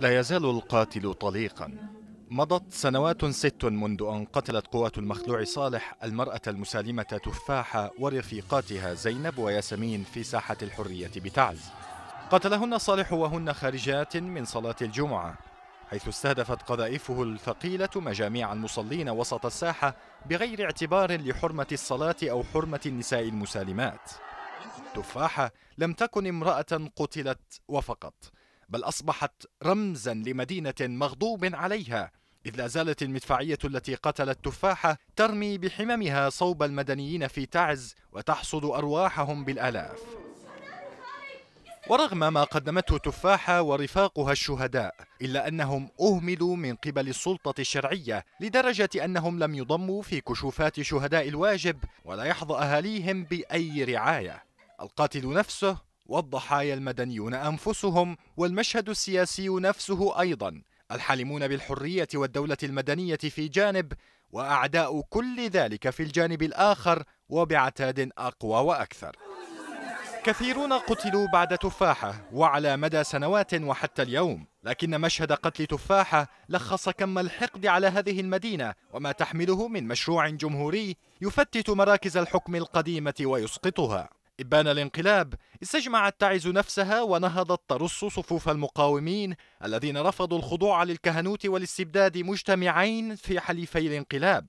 لا يزال القاتل طليقا مضت سنوات ست منذ أن قتلت قوات المخلوع صالح المرأة المسالمة تفاحة ورفيقاتها زينب وياسمين في ساحة الحرية بتعز قتلهن صالح وهن خارجات من صلاة الجمعة حيث استهدفت قذائفه الثقيلة مجاميع المصلين وسط الساحة بغير اعتبار لحرمة الصلاة أو حرمة النساء المسالمات تفاحة لم تكن امرأة قتلت وفقط بل أصبحت رمزا لمدينة مغضوب عليها إذ لا زالت المدفعية التي قتلت تفاحة ترمي بحممها صوب المدنيين في تعز وتحصد أرواحهم بالآلاف ورغم ما قدمته تفاحة ورفاقها الشهداء إلا أنهم أهملوا من قبل السلطة الشرعية لدرجة أنهم لم يضموا في كشوفات شهداء الواجب ولا يحظى أهاليهم بأي رعاية القاتل نفسه والضحايا المدنيون انفسهم والمشهد السياسي نفسه ايضا الحالمون بالحريه والدوله المدنيه في جانب واعداء كل ذلك في الجانب الاخر وبعتاد اقوى واكثر كثيرون قتلوا بعد تفاحه وعلى مدى سنوات وحتى اليوم لكن مشهد قتل تفاحه لخص كم الحقد على هذه المدينه وما تحمله من مشروع جمهوري يفتت مراكز الحكم القديمه ويسقطها إبان الانقلاب استجمعت تعز نفسها ونهضت ترص صفوف المقاومين الذين رفضوا الخضوع للكهنوت والاستبداد مجتمعين في حليفي الانقلاب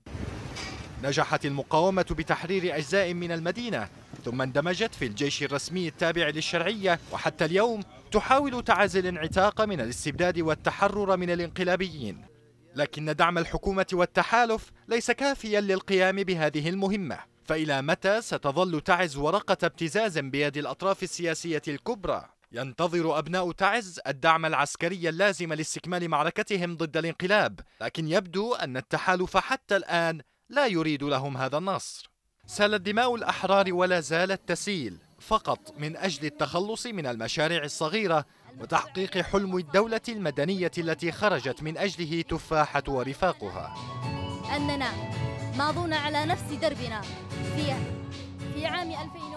نجحت المقاومة بتحرير أجزاء من المدينة ثم اندمجت في الجيش الرسمي التابع للشرعية وحتى اليوم تحاول تعز الانعتاق من الاستبداد والتحرر من الانقلابيين لكن دعم الحكومة والتحالف ليس كافيا للقيام بهذه المهمة فإلى متى ستظل تعز ورقة ابتزاز بيد الأطراف السياسية الكبرى؟ ينتظر أبناء تعز الدعم العسكري اللازم لاستكمال معركتهم ضد الانقلاب لكن يبدو أن التحالف حتى الآن لا يريد لهم هذا النصر سالت دماء الأحرار ولا زالت تسيل فقط من أجل التخلص من المشاريع الصغيرة وتحقيق حلم الدولة المدنية التي خرجت من أجله تفاحة ورفاقها أننا ماضون على نفس دربنا في في عام 2000